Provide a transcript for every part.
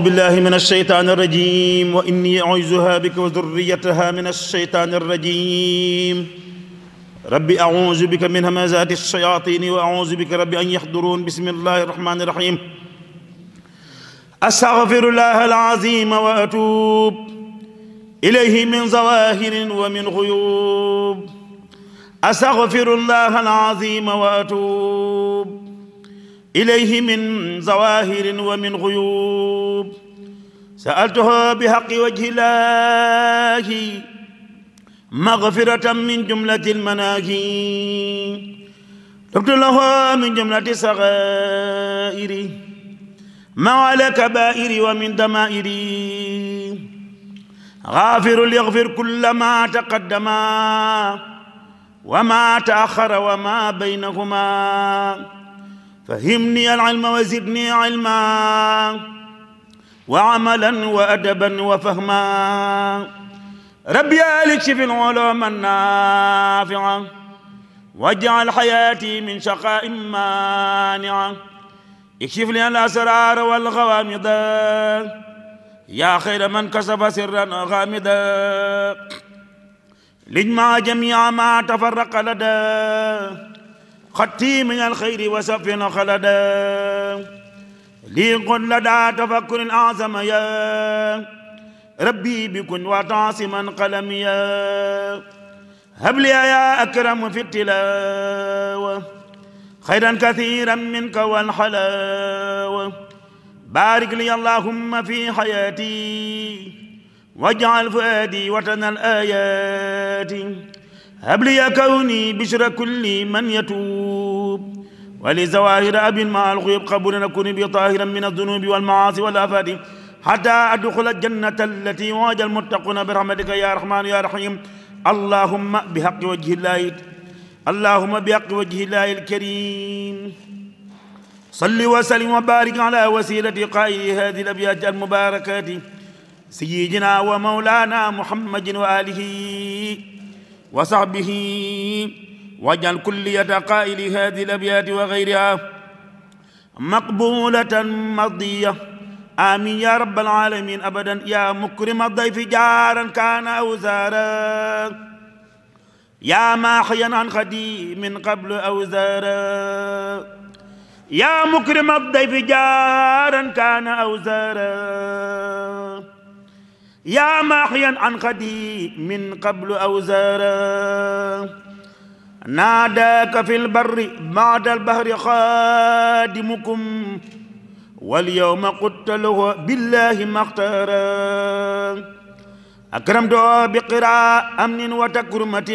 بالله من الشيطان الرجيم وإني أعوذها بك وذريتها من الشيطان الرجيم ربي أعوذ بك من همزات الشياطين وأعوذ بك ربي أن يحضرون بسم الله الرحمن الرحيم أستغفر الله العظيم وأتوب إليه من ظواهر ومن غيوب أستغفر الله العظيم وأتوب إليه من ظواهر ومن غيوب سألته بحق وجه الله مغفرة من جملة المناهي طبت له من جملة صغائري ما على كبائري ومن دمائري غافر ليغفر كل ما تقدم وما تأخر وما بينهما فهمني العلم وزدني علما وعملا وأدبا وفهما ربي الكشف العلوم النافعة واجعل حياتي من شقاء مانعة اكشف لي الأسرار والغوامض يا خير من كسب سرا غامضا لاجمع جميع ما تفرق لدى خطي من الخير وسف خلدا لي قد لدى تفكر أعظم يا ربي بكن وتعصما يا هب لي يا أكرم في التلاوة خيرا كثيرا منك والحلاوة بارك لي اللهم في حياتي واجعل فؤادي وطن الآيات هب لي كوني بشر كل من يتوب ولزواهر أب مع الغيب قبل أن أكون بي طاهرا من الذنوب والمعاصي والآفات حتى أدخل الجنة التي وعد المتقون برحمتك يا رحمن يا رحيم اللهم بحق وجه الله اللهم بحق وجه الله الكريم صل وسلم وبارك على وسيلة قائل هذه الأبيات المباركات سيدنا ومولانا محمد وآله وصحبه واجعل كلية قائل هذه الأبيات وغيرها مقبولة مرضية آمين يا رب العالمين أبدا يا مكرم الضيف جارا كان أو زارا يا ماحيا عن خديم قبل أو زارا يا مكرم الضيف جارا كان أو زارا يا ماحيا عن قدي من قبل أوزارا ناداك في البر بعد البهر خادمكم واليوم قتله بالله ما اختارا أكرمت بقراء أمن وتكرمة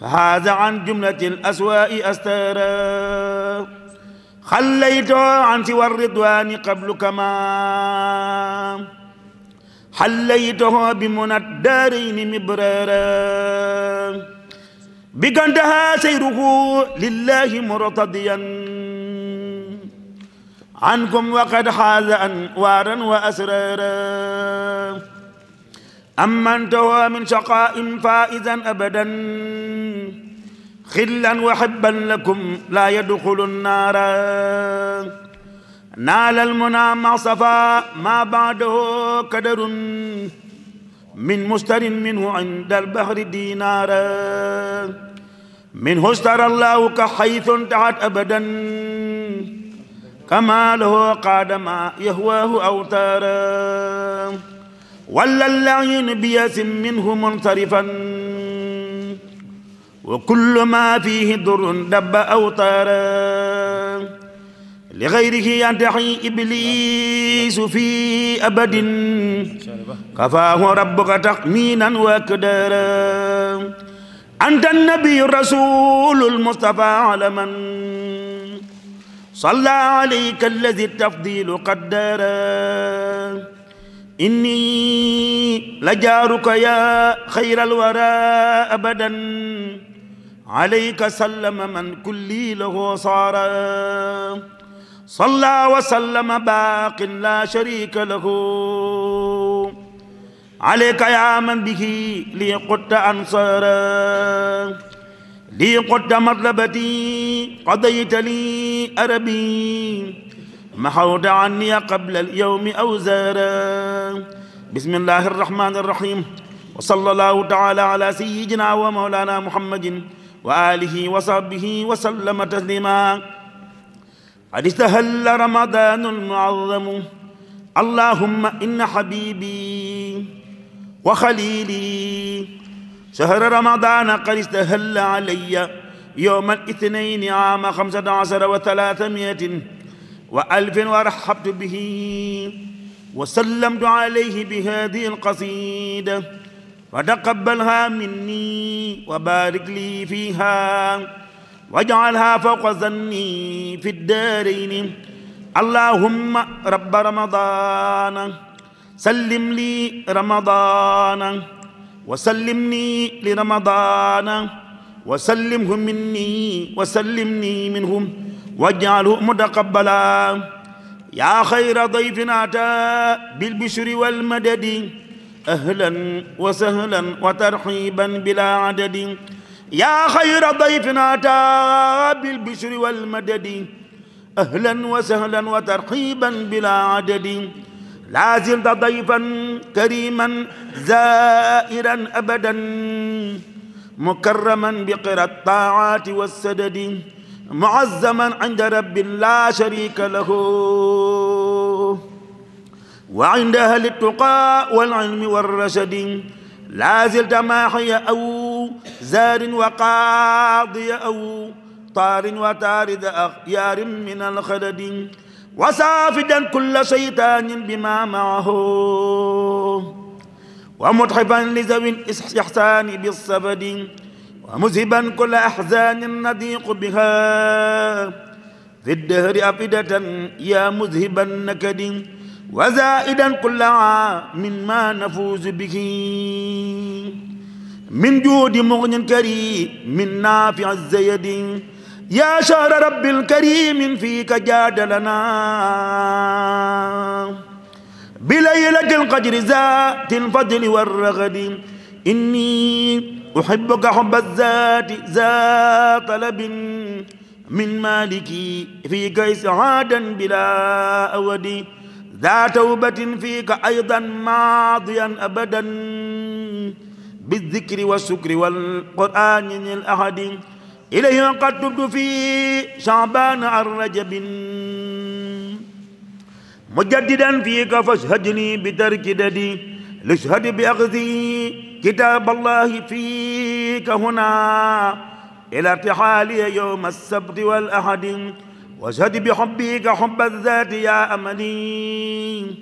فهذا عن جملة الأسواء أستارا خليت عن سوى الرضوان قبل كمان حليتها بمنى الدارين مبرارا بقندها سيره لله مرتضيا عنكم وقد حاز أنوارا وأسرارا أما انتهى من شقاء فائزا أبدا خلا وحبا لكم لا يدخل النار نال المنى مع صفاء ما بعده قدر من مستر منه عند البحر دينارا منه استر الله كحيث انتهت أبدا كما له قاد ما يهواه أوتارا ولا اللعين بياس منه منصرفا وكل ما فيه در دب أوتارا لغيره يدعي إبليس في أبد كفاه ربك تقمينا وكدرا أنت النبي الرسول المصطفى على من صلى عليك الذي التفضيل قدرا إني لجارك يا خير الورى أبدا عليك سلم من كلي له صارا صلى وسلم باق لا شريك له عليك يا من به لي قد أنصارا لي قد مطلبتي قضيت لي أربي محوت عني قبل اليوم أوزارا بسم الله الرحمن الرحيم وصلى الله تعالى على سيدنا ومولانا محمد وآله وصحبه وسلم تسليما قد استهل رمضان المعظم اللهم إن حبيبي وخليلي شهر رمضان قد استهل علي يوم الاثنين عام خمسة عشر وثلاثمائة وألف ورحبت به وسلمت عليه بهذه القصيدة فتقبلها مني وبارك لي فيها واجعلها فوق ظني في الدارين اللهم رب رمضان سلم لي رمضان وسلمني لرمضان وسلمه مني وسلمني منهم واجعله متقبلا يا خير ضيف اتى بالبشر والمدد اهلا وسهلا وترحيبا بلا عدد يا خير ضيف أتى بالبشر والمدد أهلا وسهلا وترحيبا بلا عدد لا زلت ضيفا كريما زائرا أبدا مكرما بقرى الطاعات والسدد معزما عند رب لا شريك له وعند أهل التقى والعلم والرشد لا زلت ما حي أول زار وقاضي أو طار وتارد أخيار من الخلد وسافدا كل شيطان بما معه ومتحفا لذوي الإحسان بالصبد ومذهبا كل أحزان نضيق بها في الدهر أفدة يا مذهب النكد وزائدا كل عام ما نفوز به من جود مغن كريم من نافع الزيد يا شهر رب الكريم فيك جاد لنا بليلة القدر ذات الفضل والرغد إني أحبك حب الذات ذا طلب من مالكي فيك إسعادا بلا أودي ذا توبة فيك أيضا ماضيا أبدا بالذكر والشكر والقرآن الأحد إليه قد تبت في شعبان الرجب مجددا فيك فاشهدني بترك ددي لاشهد بأخذي كتاب الله فيك هنا إلى ارتحالي يوم السبت والأحد واشهد بحبك حب الذات يا أملي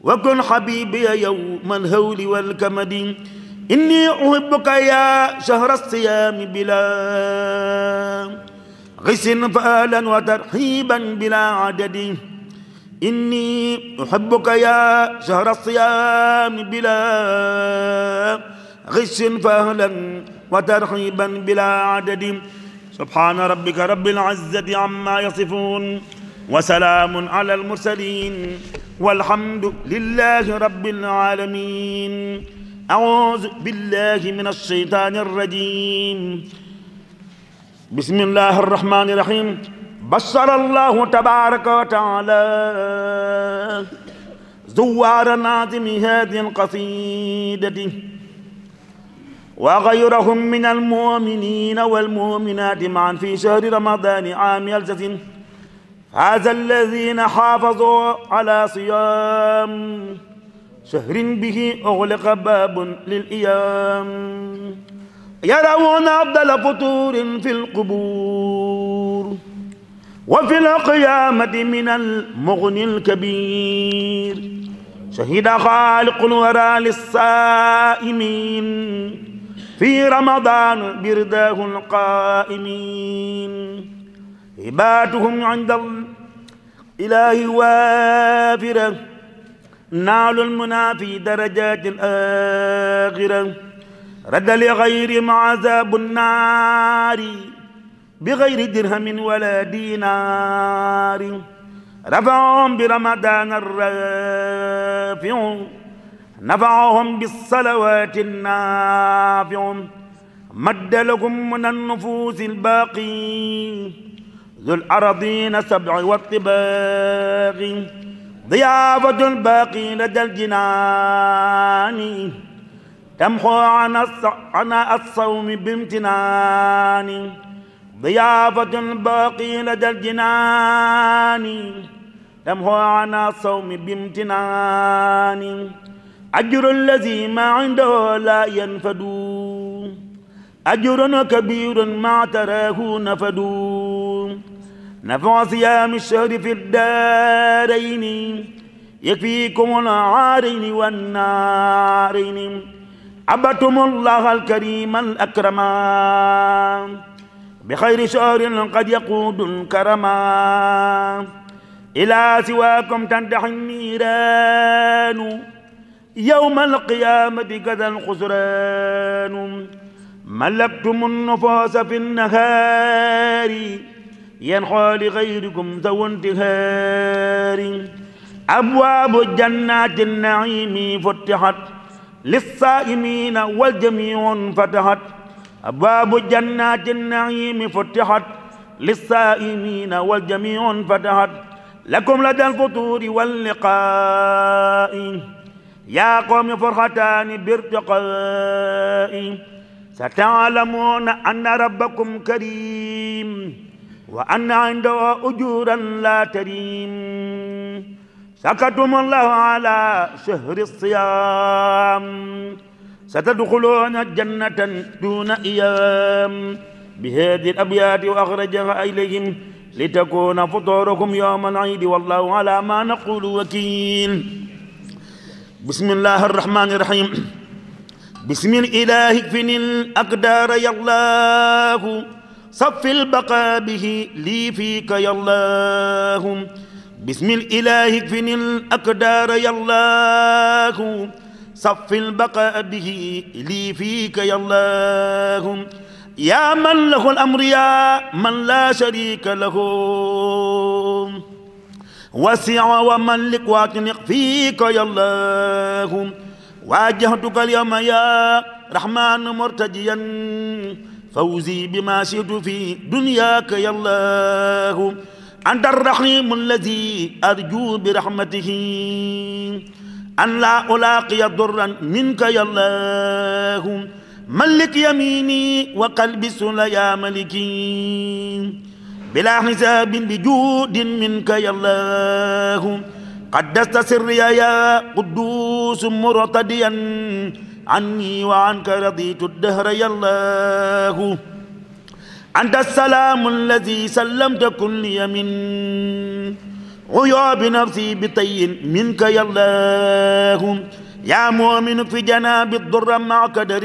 وكن حبيبي يوم الهول والكمد إني أحبك يا شهر الصيام بلا غس فآلا وترحيبا بلا عدد إني أحبك يا شهر الصيام بلا غس فأهلا وترحيبا بلا عدد سبحان ربك رب العزة عما يصفون وسلام على المرسلين والحمد لله رب العالمين أعوذ بالله من الشيطان الرجيم بسم الله الرحمن الرحيم بشر الله تبارك وتعالى زوار ناظم هذه القصيدة وغيرهم من المؤمنين والمؤمنات معا في شهر رمضان عام يلتزم هذا الذين حافظوا على صيام شهر به أغلق باب للإيام يرون أفضل فطور في القبور وفي القيامة من المغني الكبير شهد خالق الورى للصائمين في رمضان برداه القائمين عبادهم عند الإله وافره نال المنى في درجات الآخرة رد لغير عذاب النار بغير درهم ولا دينار رفعهم برمضان الرافع نفعهم بالصلوات النافع مد لهم من النفوس الباقي ذو الأرضين سبع والطباق ضيافة الباقي لدى الجنان تمحو عن الصوم بامتنان ضيافة الباقي لدى الجنان تمحو عن الصوم بامتنان أجر الذي ما عنده لا ينفد أجر كبير ما تراه نفدو نفع صيام الشهر في الدارين يكفيكم العارين والنارين عبدتم الله الكريم الأكرم بخير شهر قد يقود الكرم إلى سواكم تندح النيران يوم القيامة كذا الخسران ملكتم النفوس في النهار ينحو لغيركم ذو انتهار أبواب جنات النعيم فتحت للصائمين والجميع فتحت أبواب جنات النعيم فتحت للصائمين والجميع فتحت لكم لدى الفطور واللقاء يا قوم فرحتان بارتقاء ستعلمون أن ربكم كريم وأن عنده أجورا لا تريم سكتم الله على شهر الصيام ستدخلون الجنة دون إيام بهذه الأبيات وأخرجها إليهم لتكون فطوركم يوم العيد والله على ما نقول وكيل بسم الله الرحمن الرحيم بسم الإله اكفني الأقدار يا الله صف البقاء به لي فيك يا الله بسم الإله فين الأقدار يا الله صف البقاء به لي فيك يا الله يا من له الأمر يا من لا شريك له وسع وملك واعتنق فيك يا الله واجهتك اليوم يا رحمن مرتجيا فوزي بما شئت في دنياك يا الله أنت الرحيم الذي أرجو برحمته أن لا ألاقي ضرا منك يا الله ملك يميني وقلب سل يا ملكي بلا حساب بجود منك يا الله قدست سري يا قدوس مرتديا عني وعنك رضيت الدهر يا الله أنت السلام الذي سلمت كل يمين غياب نفسي بطي منك يا الله يا مؤمن في جناب الضر مع قدر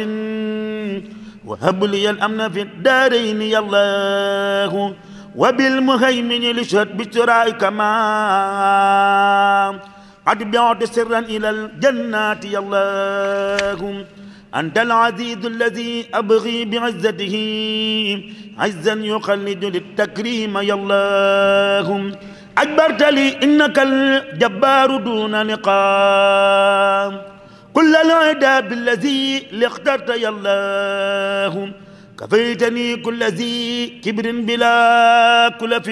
وهب لي الأمن في الدارين يا الله وبالمهيمن لشهد بشرائك ما أتبعت سرا إلى الجنة يا الله أنت العزيز الذي أبغي بعزته عزا يخلد للتكريم يا الله أجبرت لي إنك الجبار دون لقام كل العدا بالذي لاخترت يا الله كفيتني كل ذي كبر بلا كلف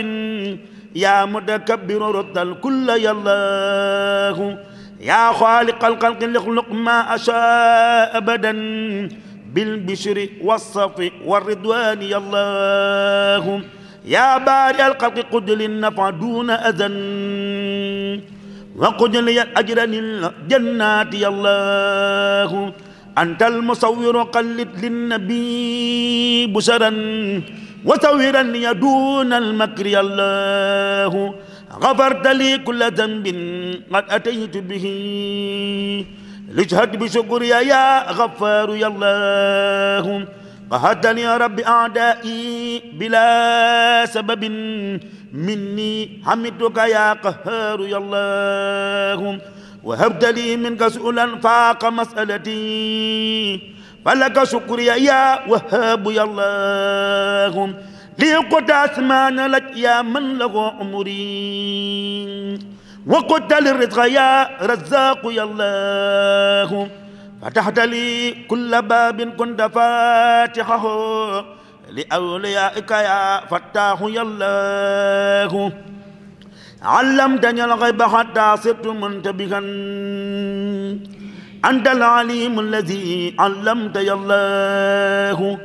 يا متكبر رد الكل يا الله يا خالق الخلق لخلق ما أشاء أبدا بالبشر والصف والرضوان يا الله يا بارئ الخلق قد للنفع دون أذى وقد لي أجر للجنات يا الله أنت المصور قلد للنبي بشرا وتوهرا لي دون المكر الله غفرت لي كل ذنب قد أتيت به لجهد بشكر يا غفار يا الله قهرت لي يا رب أعدائي بلا سبب مني حمدك يا قهار يا الله وهبت لي منك سؤلا فاق مسألتي فلك شكر يا وهاب يا الله لي قد أسمان لك يا من له عمري وقد للرزق يا رزاق يا الله فتحت لي كل باب كنت فاتحه لأوليائك يا فتاح يا الله علمتني الغيب حتى صرت منتبها أنت العليم الذي علمت يا الله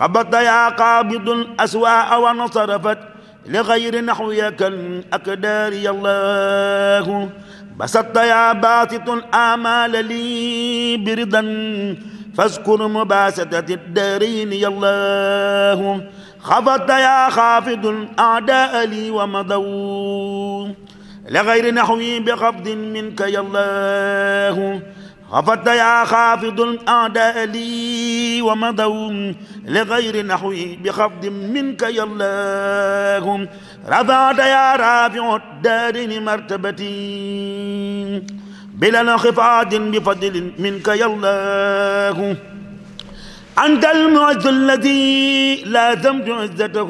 قبضت يا قابض الأسواء ونصرفت لغير نحوك الأقدار يا الله بسطت يا باسط الآمال لي برضا فاذكر مباسطة الدارين يا الله خفضت يا خافض الأعداء لي ومضوا لغير نحوي بخفض منك يا الله خفت يا خافض الأعداء لي ومضوا لغير نحوي بخفض منك يا الله رفعت يا رافع الدار مرتبتي بلا انخفاض بفضل منك يا الله أنت المعز الذي لازمت عزته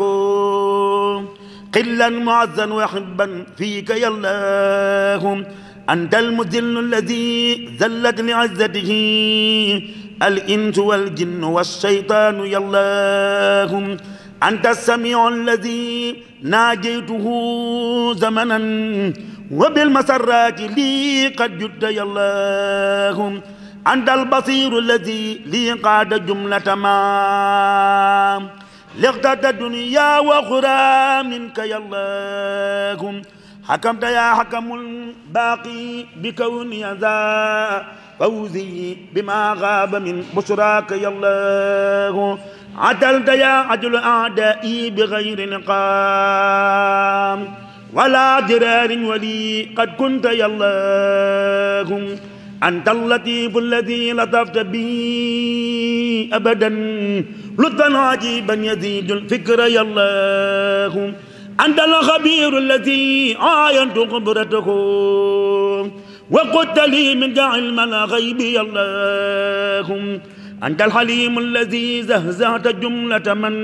قلا معزا وحبا فيك يا الله أنت المذل الذي ذلت لعزته الإنس والجن والشيطان يا الله أنت السميع الذي ناجيته زمنا وبالمسرات لي قد جد يا الله أنت البصير الذي لي قاد جملة ما لغت الدنيا وخرى منك يا الله حكمت يا حكم الباقي بكوني ذا فوزي بما غاب من بشراك يا الله عدلت يا عدل أعدائي بغير نقام ولا درار ولي قد كنت يا الله أنت اللطيف الذي لطفت بي أبدا لطفا عجيبا يزيد الفكر يا الله أنت الخبير الذي عاينت قبرته وقلت لي من علم الغيب اللهم أنت الحليم الذي زهزهت جملة من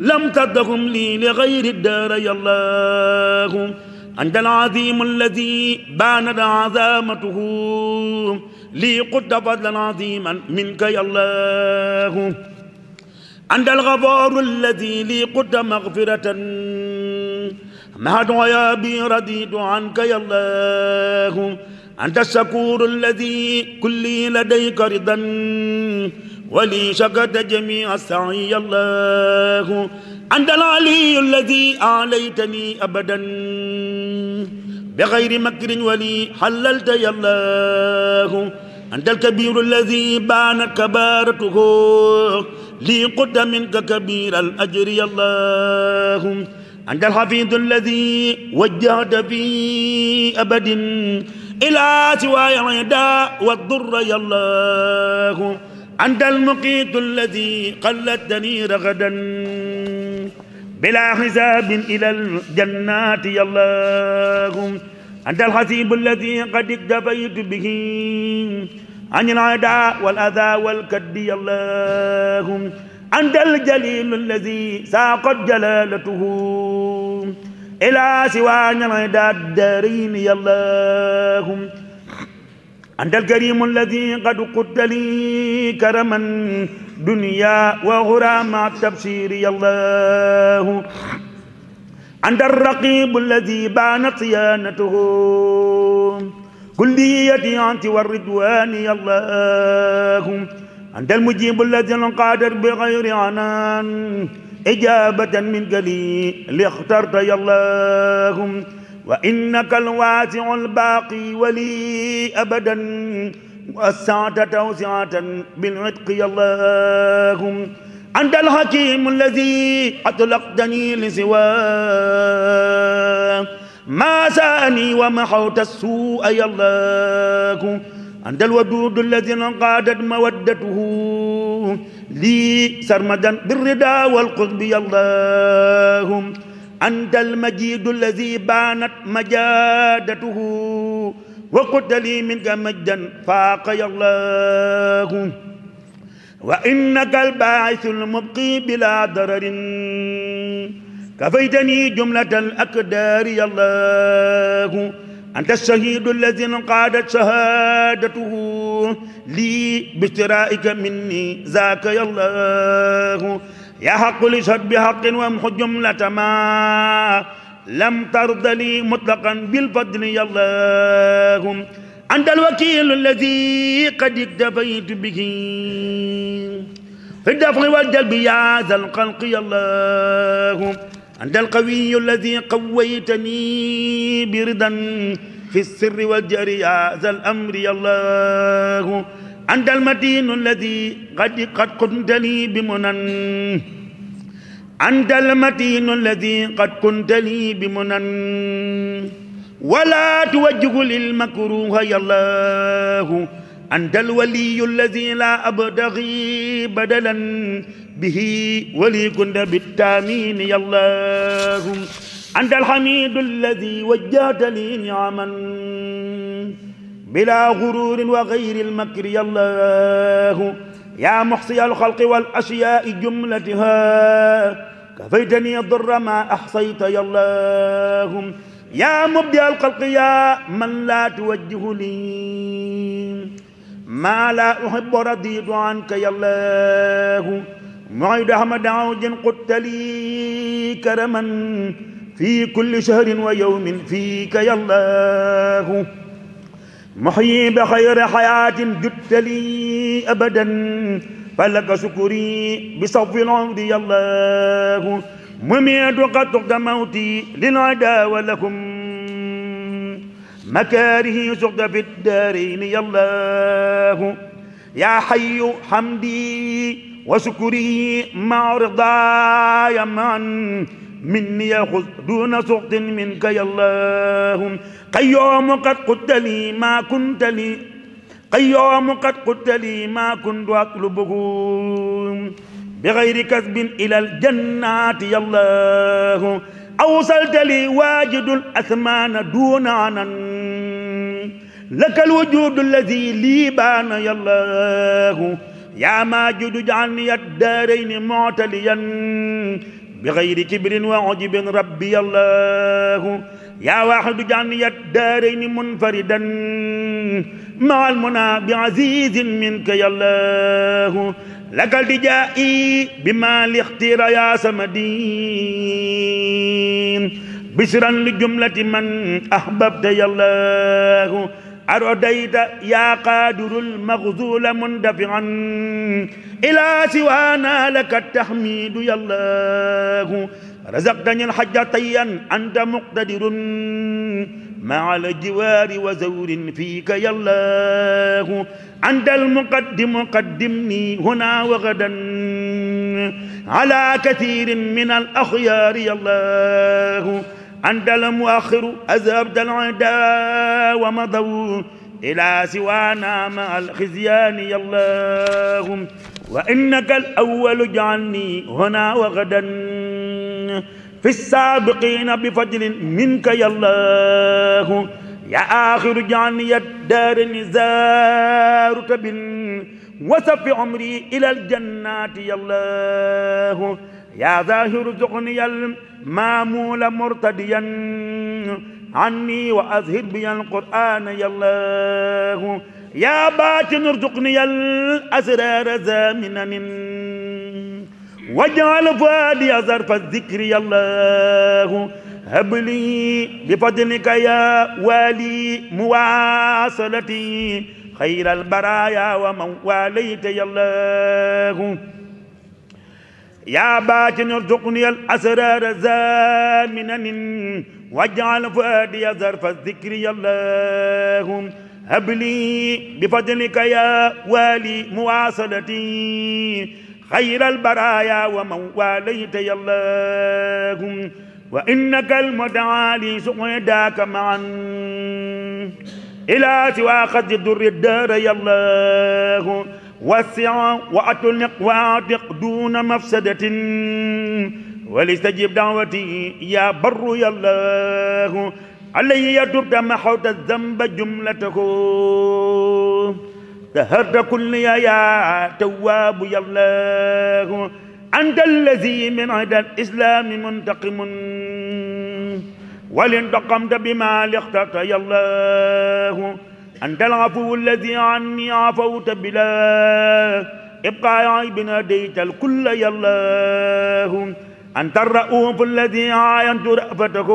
لم تدهم لي لغير الدار يا الله أنت العظيم الذي بانت عظامته لي قد فضلا عظيما منك يا الله أنت الغفار الذي لي قد مغفرة ما ويا بي رديد عنك يا الله أنت الشكور الذي كلي لديك رضا ولي شكت جميع السعي يا الله أنت العلي الذي أعليتني أبدا بغير مكر ولي حللت يا الله أنت الكبير الذي بانت كبارته لي قد منك كبير الأجر اللهم أنت الحفيظ الذي وجهت في أبد إلى سوى الرداء والضر يا الله أنت المقيت الذي دنير غدا بلا حساب إلى الجنات يا الله أنت الحسيب الذي قد اكتفيت به عن العداء والأذى والكد اللهم أنت الجليل الذي ساقت جلالته إلى سوان العداء الدارين اللهم أنت الكريم الذي قد قلت لي كرما دنيا وغرى مع التبشير الله أنت الرقيب الذي بانت صيانته كليتي أنت والردوان يا الله أنت المجيب الذي قادر بغير عنان إجابة من قليل اخترت يا الله وإنك الواسع الباقي ولي أبدا وسعت توسعة بالعتق يا الله أنت الحكيم الذي أطلقتني لسواه ما ساني ومحوت السوء يا الله عند الودود الذي انقادت مودته لي سرمدا بالرضا والقرب يا الله أنت المجيد الذي بانت مجادته وقلت لي منك مجدا فاق يا الله وإنك الباعث المبقي بلا ضرر كفيتني جملة الأقدار يا الله أنت الشهيد الذي انقادت شهادته لي باشترائك مني ذاك يا الله يا حق لشهد بحق وامح جملة ما لم ترض لي مطلقا بالفضل يا الله أنت الوكيل الذي قد اكتفيت به في الدفع والجلب يا ذا الخلق يا الله أنت القوي الذي قويتني بردا في السر والجهر يا ذا الأمر يا الله أنت المتين الذي قد قد كنت لي بمنن أنت المتين الذي قد كنت لي بمنن ولا توجه للمكروه يا الله أنت الولي الذي لا أبتغي بدلا به ولي بالتامين يا الله أنت الحميد الذي وجهت لي نعما بلا غرور وغير المكر يا الله يا محصي الخلق والأشياء جملتها كفيتني الضر ما أحصيت يا الله يا مبدع الخلق يا من لا توجه لي ما لا أحب رضيت عنك يا الله معيد أحمد عوج قدت لي كرما في كل شهر ويوم فيك يا الله محيي بخير حياة جدت لي أبدا فلك شكري بصف العود يا الله مميت قد تقد موتي للعدا ولكم مكاره سقد في الدارين يا الله يا حي حمدي وشكري معرضا يا من مني يأخذ دون سخط منك يا الله قيوم قد قلت لي ما كنت لي قيوم قد قلت لي ما كنت أطلبه بغير كسب إلى الجنات يا الله أوصلت لي واجد الأثمان دون عنا لك الوجود الذي لي بان يا الله يا ماجد اجعلني الدارين معتليا بغير كبر وعجب ربي الله يا واحد اجعلني الدارين منفردا مع المنى بعزيز منك يا الله لك التجائي بما لاختير يا سمدين بشرا لجملة من أحببت يا الله أرديت يا قادر المغزول مندفعا إلى سوانا لك التحميد يا الله رزقتني الحج طيا أنت مقتدر مع الجوار وزور فيك يا الله أنت المقدم قدمني هنا وغدا على كثير من الأخيار يا الله أنت المؤخر أذهبت العدا ومضوا إلى سوانا مع الخزيان يا الله وإنك الأول جعلني هنا وغدا في السابقين بفضل منك يا الله يا آخر جعلني الدار نزارك بن وسف عمري إلى الجنات يا الله يا ظاهر زغني المامول مرتديا عني واظهر بي القرآن يا الله يا باطن ارزقني الأسرار زامنا واجعل فؤادي ظرف الذكر يا الله هب لي بفضلك يا والي مواصلتي خير البرايا ومن يا الله يا باطن ارزقني الأسرار زامنا واجعل فؤادي ظرف الذكر يا اللهم هب لي بفضلك يا والي مواصلتي خير البرايا ومن واليت يا اللهم وإنك المتعالي سقيداك معا إلى سوى خزي الدر الدار يا الله وسع وأطلق وأعتق دون مفسدة ولستجب دعوتي يا بر يا الله علي يدب محوت الذنب جملته تهرد كل يا يا تواب يا الله أنت الذي من عدى الإسلام منتقم ولن تقمت بما لختك يا الله أنت العفو الذي عني عفوت بلا ابقى يا ابن ديت الكل يا الله أنت الرؤوف الذي عاينت رأفته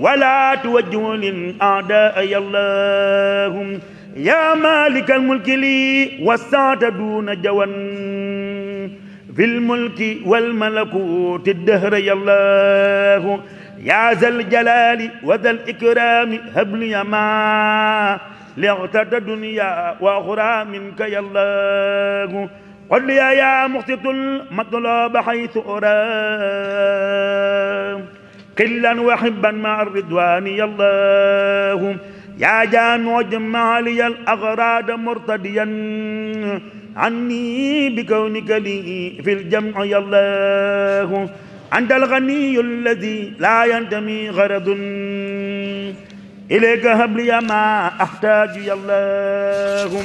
ولا توجه للأعداء يا الله يا مالك الملك لي وسعت دون جوان في الملك والملكوت الدهر يا الله يا ذا الجلال وذا الإكرام هب لي ما لأغتر الدنيا وأخرى منك يا الله قل لي يا مخطط المطلوب حيث أرى قلا وحبا مع الرضوان يا الله يا جان وجمع لي الأغراض مرتديا عني بكونك لي في الجمع يا الله أنت الغني الذي لا ينتمي غرض إليك هب لي ما أحتاج يا الله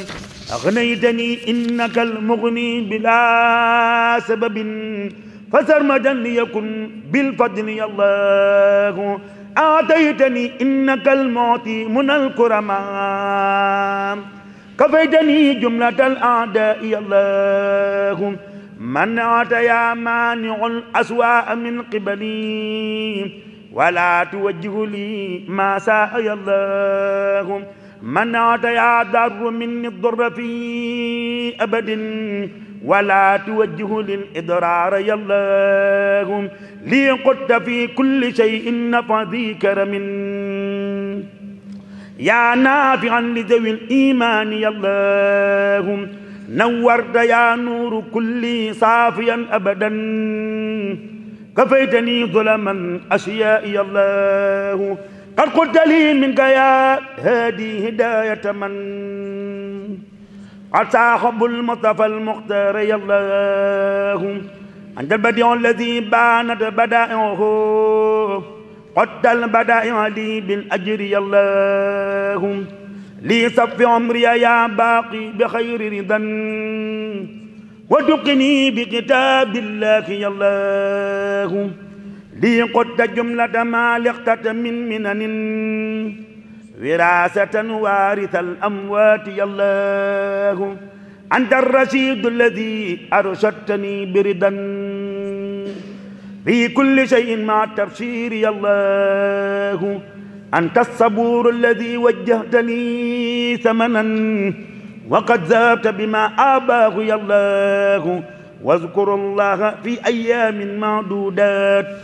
أغنيتني إنك المغني بلا سبب فسرمدا ليكن بالفضل يا الله آتيتني إنك المعطي من الكرماء كفيتني جملة الأعداء يا الله من أتيا مانع الأسواء من قبلي ولا توجه لي ما ساء الله من أتيا ضر مني الضر في أبد ولا توجه للإضرار يا الله لي قد في كل شيء نفذي كرم يا نافعا لذوي الإيمان يا الله نورت يا نور كل صافيا أبدا كفيتني ظلما أشيائي الله قد قلت لي منك يا هادي هداية من عسى حب المصطفى المختار يا الله أنت البديع الذي بانت بدائعه قد البدائع لي بالأجر يا الله لي صف عمري يا باقي بخير رضا وتقني بكتاب الله يا الله لي قد جملة ما لقتت من منن وراثة وارث الأموات يا الله أنت الرشيد الذي أرشدتني بردا في كل شيء مع التبشير يا الله أنت الصبور الذي وجهت لي ثمنا وقد ذهبت بما آباه يا الله واذكر الله في أيام معدودات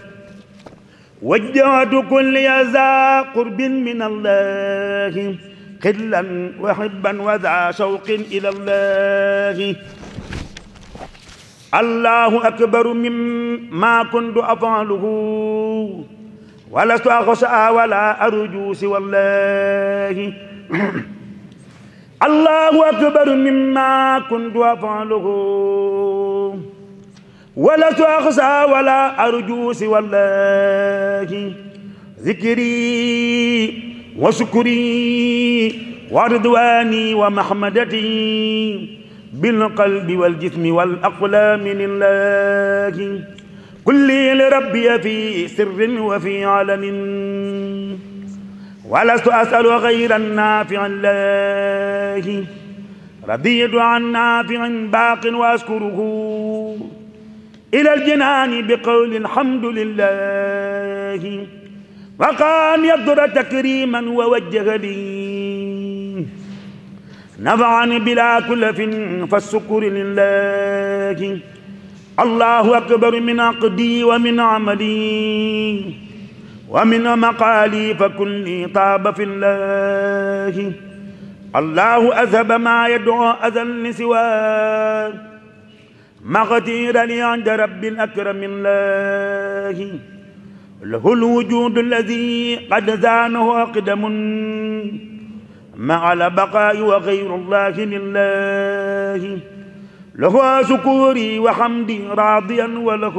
وجهت كل ذا قرب من الله خلا وحبا وذا شوق إلى الله الله أكبر مما كنت أفعله ولست أخشى ولا أرجو سوى الله الله أكبر مما كنت أفعله ولست أخشى ولا أرجو سوى الله ذكري وشكري ورضواني ومحمدتي بالقلب والجسم والأقلام لله لي لربي في سر وفي علن ولست أسأل غير النافع الله رضيت عن نافع باق وأشكره إلى الجنان بقول الحمد لله وقال يقدر تكريما ووجه لي نفعني بلا كلف فالشكر لله الله أكبر من عقدي ومن عملي ومن مقالي فكلي طاب في الله الله أذهب ما يدعو أذى لسواه مغدير لي عند رب الأكرم الله له الوجود الذي قد زانه أقدم مع البقاء وغير الله لله له شكوري وحمدي راضيا وله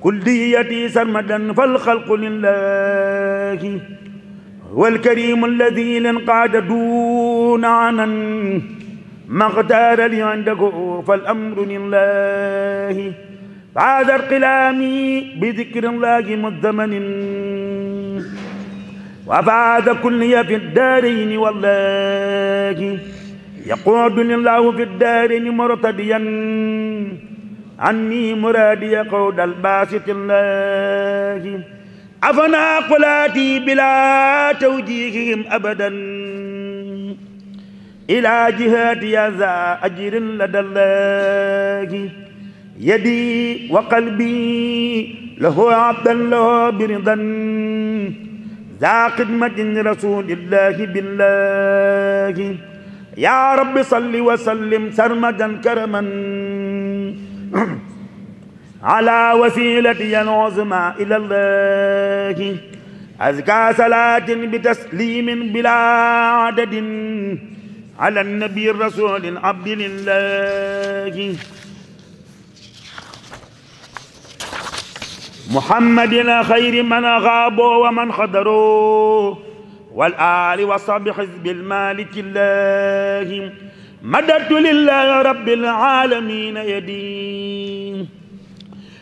كليتي سرمدا فالخلق لله والكريم الذي لانقاد دون عنا ما اختار لي عنده فالامر لله هذا قلامي بذكر الله مزمن وبعد كلي في الدارين والله يقودني الله في الدار مرتديا عني مرادي قود الباسط الله أفنى قلاتي بلا توجيههم أبدا إلى جهاتي ذا أجر لدى الله يدي وقلبي له عبدا له برضا ذا خدمة رسول الله بالله يا رب صل وسلم سرمدا كرما على وسيلتي العظمى إلى الله أزكى صلاة بتسليم بلا عدد على النبي الرسول العبد لله محمد خير من غابوا ومن خضروا والآل وصحب حزب المالك الله مددت لله رب العالمين يدي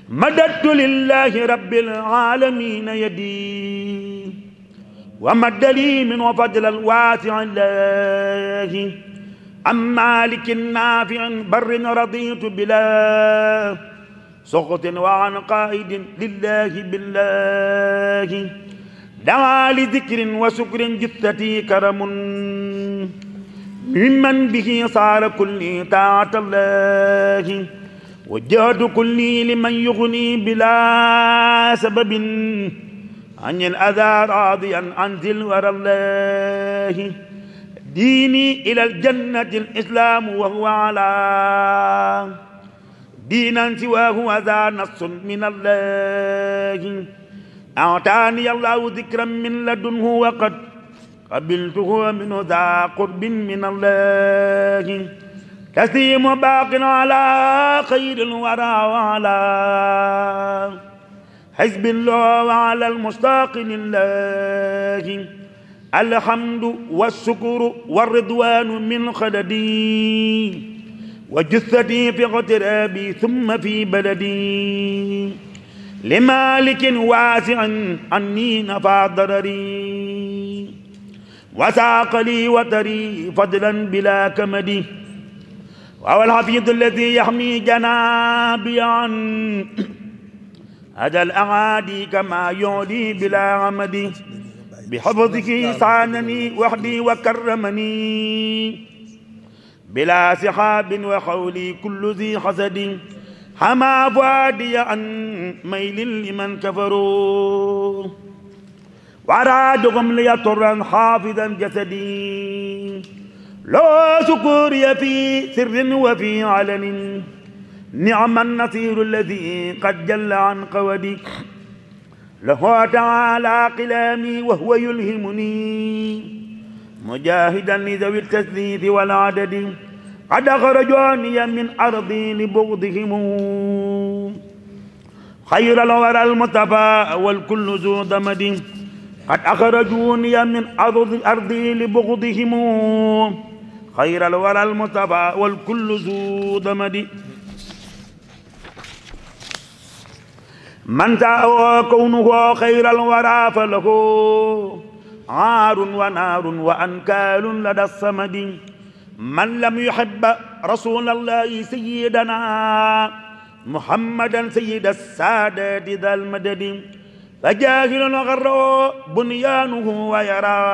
مددت لله رب العالمين يدي ومد لي من وفضل الواسع الله عن مالك نافع بر رضيت بلا سخط وعن قائد لله بالله دعا لذكر وشكر جثتي كرم ممن به صار كل طاعة الله وجهد كل لمن يغني بلا سبب عن الأذى راضيا عن ذي الورى الله ديني إلى الجنة الإسلام وهو على دينا سواه هذا نص من الله أعطاني الله ذكرا من لدنه وقد قبلته من ذا قرب من الله كثيم باق على خير الورى وعلى حزب الله وعلى المشتاق الله الحمد والشكر والرضوان من خلدي وجثتي في غترابي ثم في بلدي لمالك واسع عني نفع ضرري وساق لي وتري فضلا بلا كمد وهو الحفيظ الذي يحمي جنابي عن أجل أعادي كما يعدي بلا عمد بحفظك صانني وحدي وكرمني بلا سحاب وحولي كل ذي حسد حما فؤادي عن ميل لمن كفروا وأرادهم ليطرا حافظا جسدي لو سكوري في سر وفي علن نعم النصير الذي قد جل عن قودي له تعالى قلامي وهو يلهمني مجاهدا لذوي التثليث والعدد قد أخرجوني من أرضي لبغضهم خير الورى المتفى والكل ذو دمد قد أخرجوني من أرضي لبغضهم خير الورى المتفى والكل ذو دمد من تأوى كونه خير الورى فله عار ونار وأنكال لدى الصمد من لم يحب رسول الله سيدنا محمدا سيد السادات ذا المدد فجاهل غر بنيانه ويرى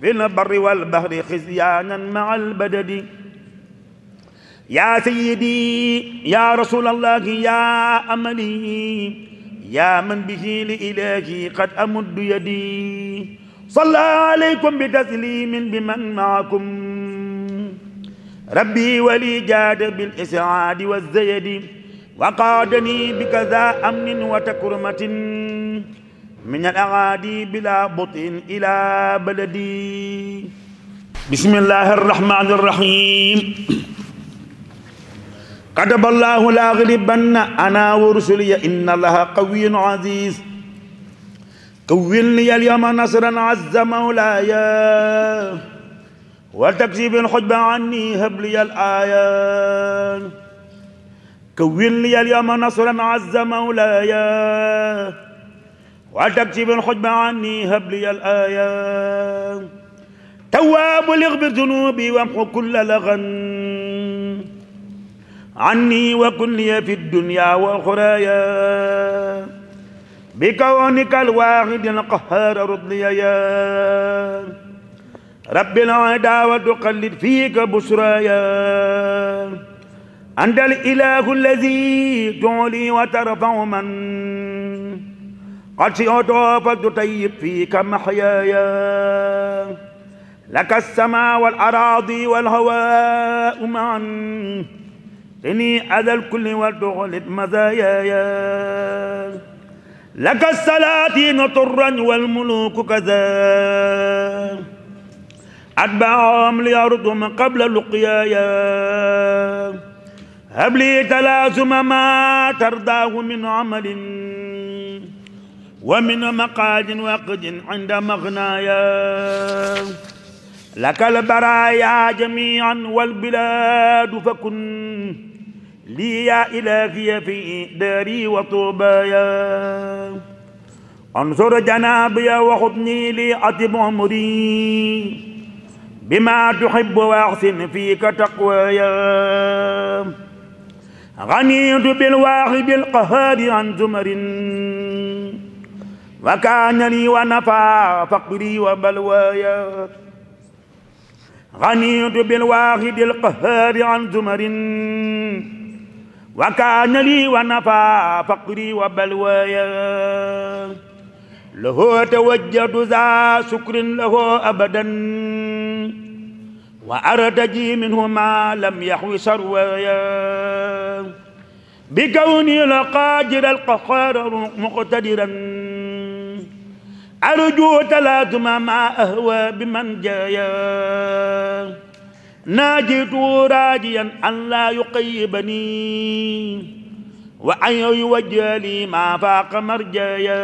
في البر والبحر خزيانا مع البدد يا سيدي يا رسول الله يا أملي يا من به لإلهي قد أمد يدي صلى عليكم بتسليم بمن معكم ربي ولي جاد بالإسعاد والزيد وقادني بكذا أمن وتكرمة من الأغادي بلا بطء إلى بلدي بسم الله الرحمن الرحيم كتب الله لا غلبن أنا ورسلي إن الله قوي عزيز كولني اليوم نصرا عز مولاي وتكسب الحجب عني هب لي الآية كولني اليوم نصرا عز مولاي وتكسب الحجب عني هب لي الآية تواب اغفر ذنوبي وامحو كل لغن عني وكن لي في الدنيا وأخرايا بكونك الواحد القهار رضي يا رب العدا وتقلد فيك بشرايا أنت الإله الذي تعلي وترفع من قد شئت فتطيب فيك محيايا لك السماء والأراضي والهواء معا إني أذى الكل وتغلب مزايايا لك السلاطين طرا والملوك كذا أتبعهم لأرضهم قبل لقيايا هب لي تلازم ما ترضاه من عمل ومن مقاد وقد عند مغنايا لك البرايا جميعا والبلاد فكن لي يا إلهي في داري وطوبايا انصر جنابي وخذني لي أطب عمري بما تحب وأحسن فيك تقوايا غنيت بالواحد القهار عن زمر وكان لي ونفع فقري وبلوايا غنيت بالواحد القهار عن زمر وكان لي ونفى فقري وبلوايا له توجد ذا شكر له أبدا وأرتجي منه ما لم يحو سروايا بكوني لقاجر القهار مقتدرا أرجو تلازم ما أهوى بمن جايا ناجيت راجيا أن لا يقيبني وأن يوجه لي ما فاق مرجايا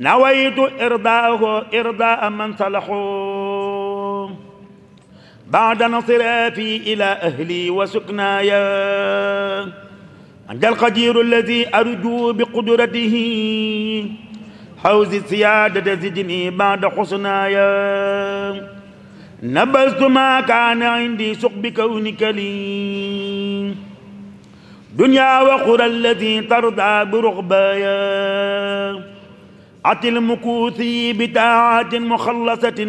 نويت إرضاءه إرضاء من صلحوا بعد انصرافي إلى أهلي وسكنايا أنت القدير الذي أرجو بقدرته حوز السيادة زدني بعد حسنايا نبذت ما كان عندي سق بكونك لي دنيا وقرى الذي ترضى برغبايا عت المكوثي بتاعات مخلصة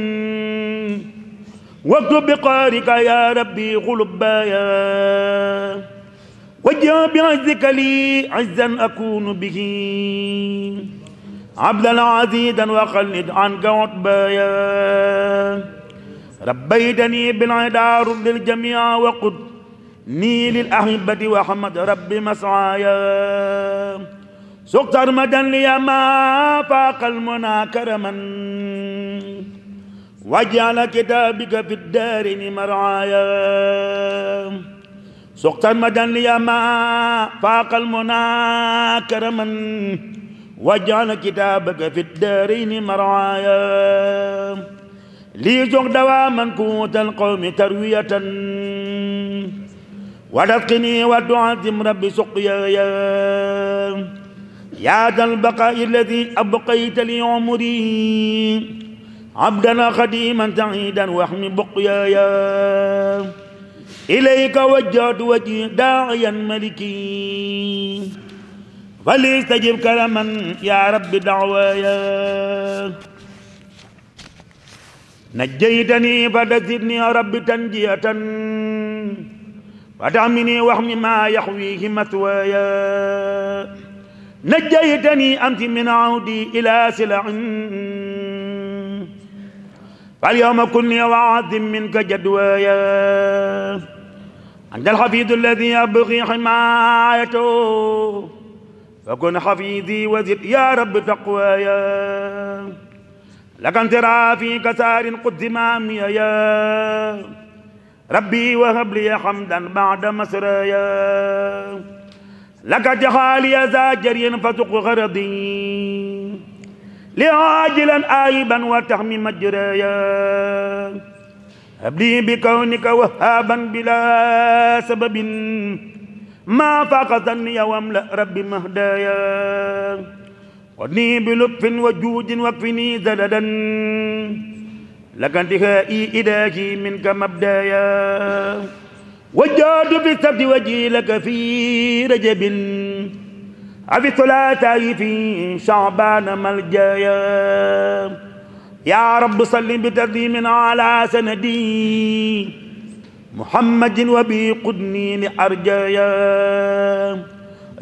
واكتب بقارك يا ربي غلبايا وجه بعزك لي عزا أكون به عبدا عزيزا وخلد عنك عتبايا ربيتني بالعدا رب للجميع وقد ني للأحبة وحمد رب مسعايا سقط أرمدا لي ما فاق المنى كرما واجعل كتابك في الدارين مرعايا سقط أرمدا لي ما فاق المنى كرما واجعل كتابك في الدارين مرعايا لي دوا دواما قوت القوم تروية وتسقني وتعظم ربي سقيايا يا ذا البقاء الذي أبقيت لي عمري عبدنا خديما تعيدا واحمي بقيايا إليك وجهت وجهي داعيا ملكي فليستجب كرما يا رب دعوايا نجيتني فدزدني يا رب تنجية ودعمني واحمي ما يحويه مثوايا نجيتني أنت من عودي إلى سلع فاليوم كن وعظم منك جدوايا أنت الحفيظ الذي يبغي حمايته فكن حفيظي وزد يا رب تقوايا لكن ترى في كسار قدما امامي يا ربي وهب لي حمدا بعد مسرايا لك جهالي زاجر فتق غرضي لعاجلا آيبا وتحمي مجرايا هب لي بكونك وهابا بلا سبب ما فاق ظني واملأ ربي مهدايا خذني بلطف وجود واكفني زددا لك انتهائي إلهي منك مبدايا وجاد في السبت وجهي لك في رجب أفي الثلاثاء في شعبان ملجايا يا رب صل بتسليم على سندي محمد وبي قدني لأرجايا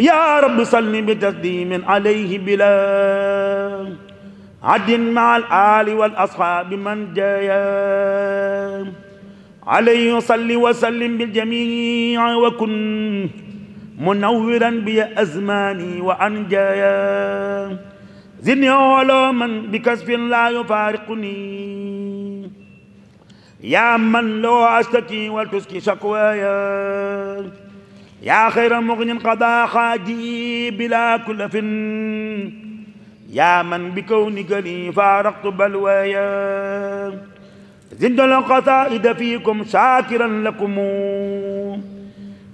يا رب صل بتسليم عليه بلا عد مع الآل والأصحاب من جايا عليه صل وسلم بالجميع وكن منورا بي أزماني وأنجايا زني علما بكسف لا يفارقني يا من لو أشتكي وتسكي شكوايا يا خير مغن قضى حاجي بلا كلف يا من بكونك لي فارقت بلوايا زد القصائد فيكم شاكرا لكم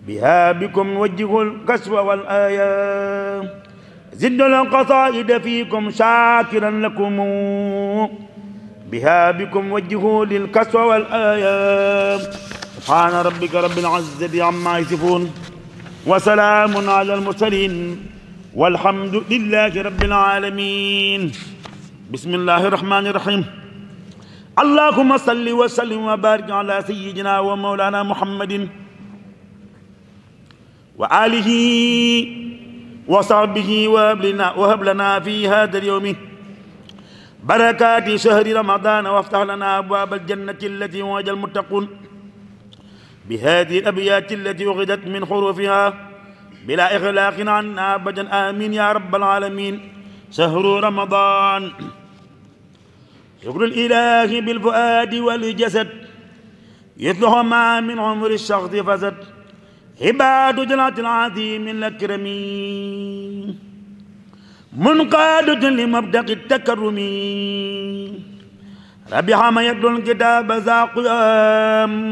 بها بكم وجه الكسوة والآية زد القصائد فيكم شاكرا لكم بها بكم وجه للكسوة والآية سبحان ربك رب العزة عما يصفون وسلام على المرسلين والحمد لله رب العالمين بسم الله الرحمن الرحيم اللهم صل وسلم وبارك على سيدنا ومولانا محمد وآله وصحبه وهب لنا, في هذا اليوم بركات شهر رمضان وافتح لنا أبواب الجنة التي وجد المتقون بهذه الأبيات التي أخذت من حروفها بلا إغلاق عنا أبدا آمين يا رب العالمين شهر رمضان شكر الإله بالفؤاد والجسد يطلع ما من عمر الشخص فسد عباد جلعة العظيم الأكرم منقادة لمبدأ التكرم ربح ما يدل الكتاب ذا قيام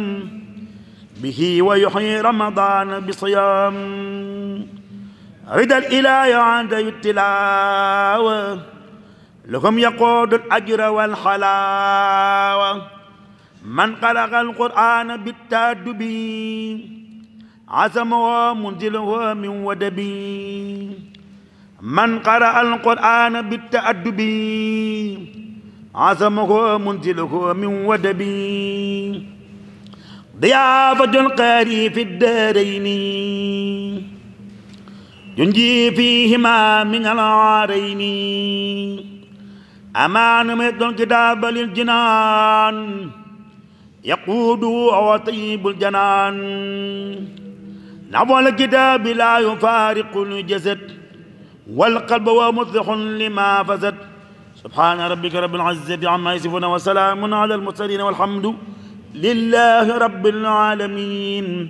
به ويحيي رمضان بصيام رضا الإله عند التلاوة لهم يقود الأجر والحلاوة من قلق القرآن بالتادب عزمه منزله من ودب من قرأ القرآن بالتأدب عزمه منزله من ودب ضيافة قاري في الدارين ينجي فيهما من العارين أمان ميت الكتاب للجنان يقود وطيب الجنان نبو الكتاب لا يفارق الجسد والقلب ومطلق لما فزد سبحان ربك رب العزة عما يصفون وسلام على المرسلين والحمد لله رب العالمين